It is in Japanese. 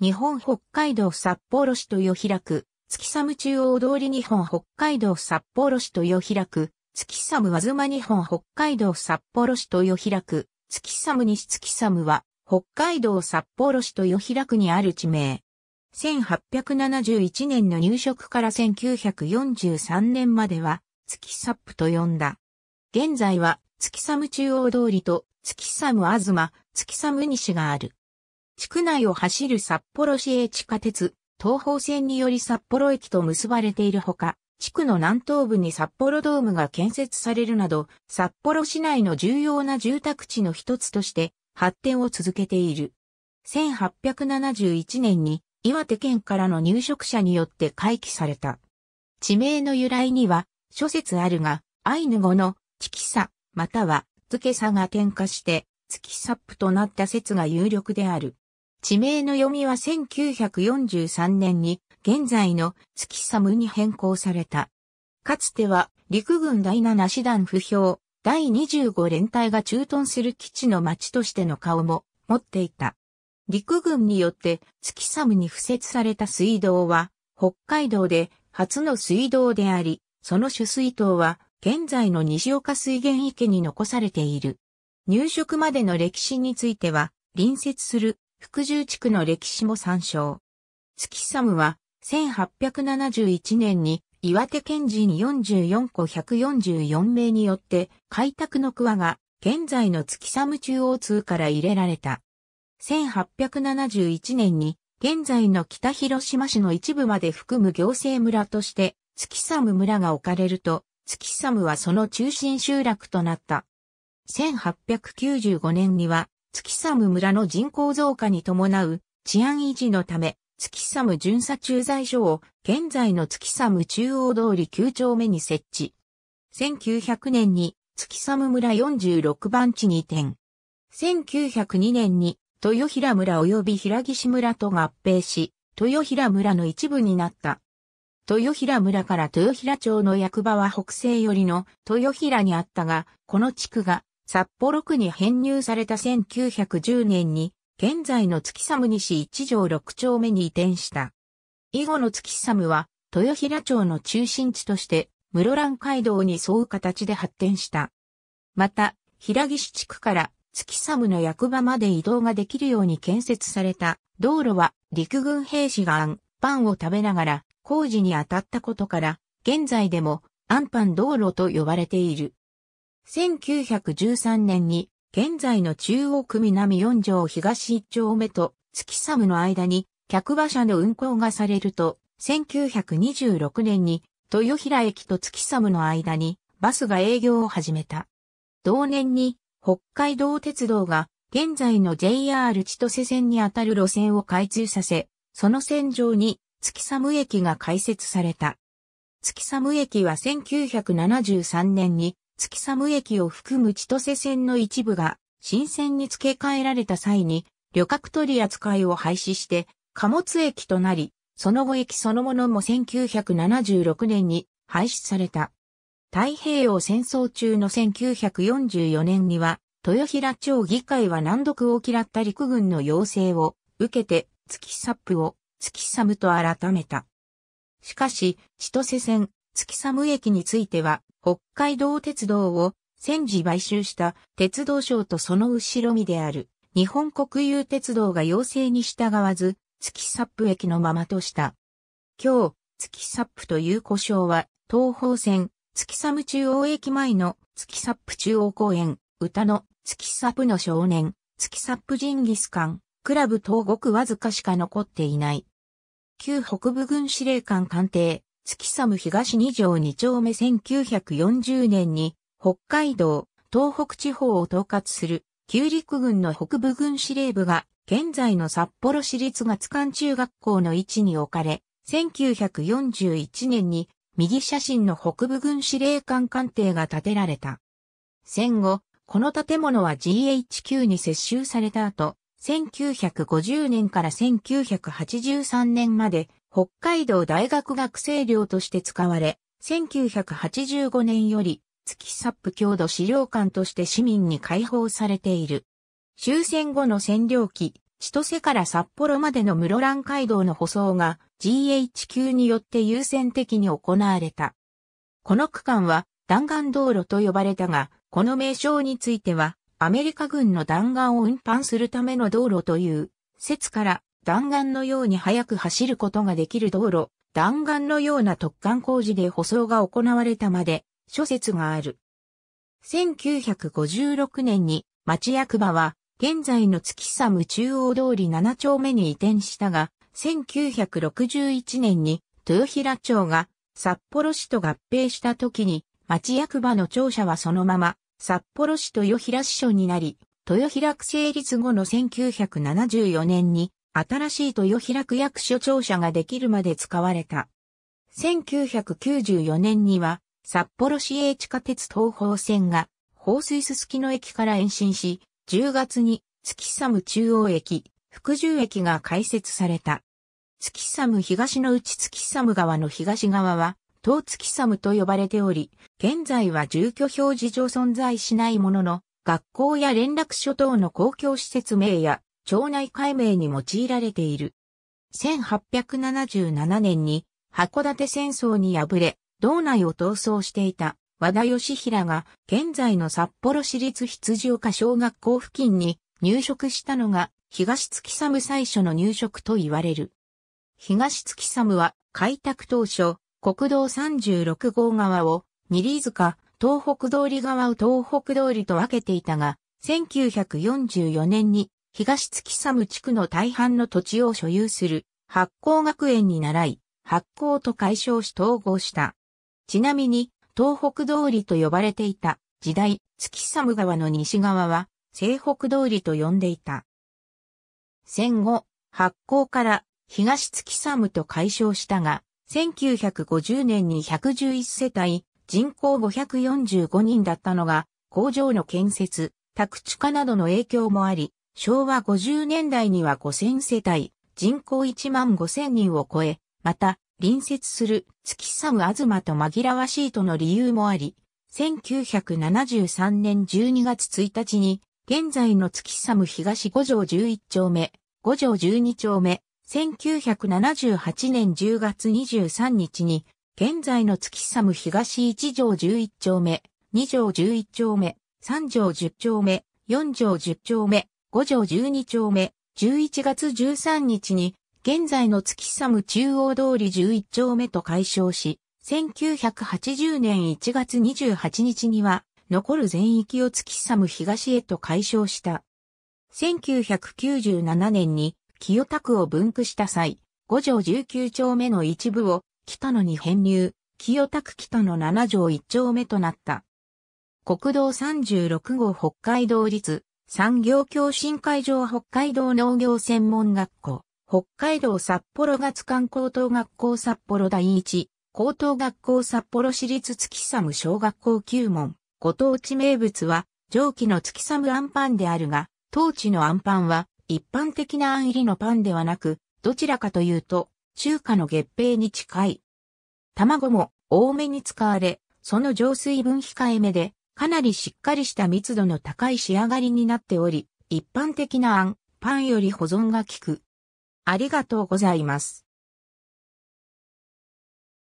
日本北海道札幌市とよ区、く、月寒中央通り日本北海道札幌市とよ区、く、月寒和妻日本北海道札幌市とよ区、く、月寒西月寒は、北海道札幌市とよ区くにある地名。1871年の入植から1943年までは、月サップと呼んだ。現在は、月寒中央通りと、月寒あずま、月寒西がある。地区内を走る札幌市営地下鉄、東方線により札幌駅と結ばれているほか、地区の南東部に札幌ドームが建設されるなど、札幌市内の重要な住宅地の一つとして発展を続けている。1871年に岩手県からの入植者によって回帰された。地名の由来には諸説あるが、アイヌ語のチキサ、またはツケサが点火して、ツキサップとなった説が有力である。地名の読みは1943年に現在の月寒に変更された。かつては陸軍第7師団不評第25連隊が駐屯する基地の町としての顔も持っていた。陸軍によって月寒に付設された水道は北海道で初の水道であり、その取水塔は現在の西岡水源池に残されている。入植までの歴史については隣接する福住地区の歴史も参照。月寒は、1871年に岩手県人44個144名によって開拓の桑が現在の月寒中央通から入れられた。1871年に現在の北広島市の一部まで含む行政村として月寒村が置かれると月寒はその中心集落となった。1895年には月寒村の人口増加に伴う治安維持のため、月寒巡査駐在所を現在の月寒中央通り9丁目に設置。1900年に月寒村46番地に移転。1902年に豊平村及び平岸村と合併し、豊平村の一部になった。豊平村から豊平町の役場は北西寄りの豊平にあったが、この地区が札幌区に編入された1910年に、現在の月寒西一条六丁目に移転した。以後の月寒は、豊平町の中心地として、室蘭街道に沿う形で発展した。また、平岸地区から月寒の役場まで移動ができるように建設された道路は陸軍兵士がアンパンを食べながら工事に当たったことから、現在でもアンパン道路と呼ばれている。1913年に、現在の中央区南4条東1丁目と月寒の間に客馬車の運行がされると、1926年に豊平駅と月寒の間にバスが営業を始めた。同年に北海道鉄道が現在の JR 千歳線にあたる路線を開通させ、その線上に月寒駅が開設された。月寒駅は1973年に月寒駅を含む千歳線の一部が新線に付け替えられた際に旅客取り扱いを廃止して貨物駅となり、その後駅そのものも1976年に廃止された。太平洋戦争中の1944年には、豊平町議会は難読を嫌った陸軍の要請を受けて月サップを月サムと改めた。しかし、千歳線、月サム駅については、北海道鉄道を戦時買収した鉄道省とその後ろ身である日本国有鉄道が要請に従わず、月サップ駅のままとした。今日、月サップという故障は、東方線、月サム中央駅前の月サップ中央公園、歌の月サップの少年、月サップジンギスカン、クラブ東くわずかしか残っていない。旧北部軍司令官官邸、月寒東二条二丁目1940年に、北海道、東北地方を統括する、旧陸軍の北部軍司令部が、現在の札幌市立月間中学校の位置に置かれ、1941年に、右写真の北部軍司令官官邸が建てられた。戦後、この建物は GHQ に接収された後、1950年から1983年まで北海道大学学生寮として使われ、1985年より月サップ郷土資料館として市民に開放されている。終戦後の占領期、千歳から札幌までの室蘭街道の舗装が GHQ によって優先的に行われた。この区間は弾丸道路と呼ばれたが、この名称についてはアメリカ軍の弾丸を運搬するための道路という説から弾丸のように速く走ることができる道路、弾丸のような突貫工事で舗装が行われたまで、諸説がある。1956年に町役場は、現在の月寒中央通り7丁目に移転したが、1961年に豊平町が札幌市と合併した時に、町役場の庁舎はそのまま、札幌市豊平支所になり、豊平区成立後の1974年に新しい豊平区役所庁舎ができるまで使われた。1994年には、札幌市営地下鉄東方線が、放水すすきの駅から延伸し、10月に月寒中央駅、福住駅が開設された。月寒東の内月寒川の東側は、東月寒と呼ばれており、現在は住居表示上存在しないものの、学校や連絡所等の公共施設名や町内解明に用いられている。1877年に函館戦争に敗れ、道内を闘争していた和田義平が現在の札幌市立羊岡小学校付近に入植したのが東月寒最初の入植と言われる。東月寒は開拓当初、国道36号側を二里塚、東北通り側を東北通りと分けていたが、1944年に東月寒地区の大半の土地を所有する八甲学園に習い、発酵と解消し統合した。ちなみに、東北通りと呼ばれていた時代、月寒川の西側は、西北通りと呼んでいた。戦後、発行から東月寒と解消したが、1950年に111世帯、人口545人だったのが、工場の建設、宅地化などの影響もあり、昭和50年代には5000世帯、人口1万5000人を超え、また、隣接する月寒東と紛らわしいとの理由もあり、1973年12月1日に、現在の月寒東5条11丁目、5条12丁目、1978年10月23日に、現在の月寒東1条11丁目、2条11丁目、3条10丁目、4条10丁目、五条十二丁目、11月13日に、現在の月寒中央通り11丁目と解消し、1980年1月28日には、残る全域を月寒東へと解消した。1997年に、清田区を分区した際、五条十九丁目の一部を、北野に編入、清田区北野七条一丁目となった。国道36号北海道立産業共振会場北海道農業専門学校、北海道札幌月間高等学校札幌第一、高等学校札幌市立月寒小学校9問、ご当地名物は、上記の月寒あんパンであるが、当地のあんパンは、一般的なあん入りのパンではなく、どちらかというと、中華の月餅に近い。卵も多めに使われ、その上水分控えめで、かなりしっかりした密度の高い仕上がりになっており、一般的なあん、パンより保存が効く。ありがとうございます。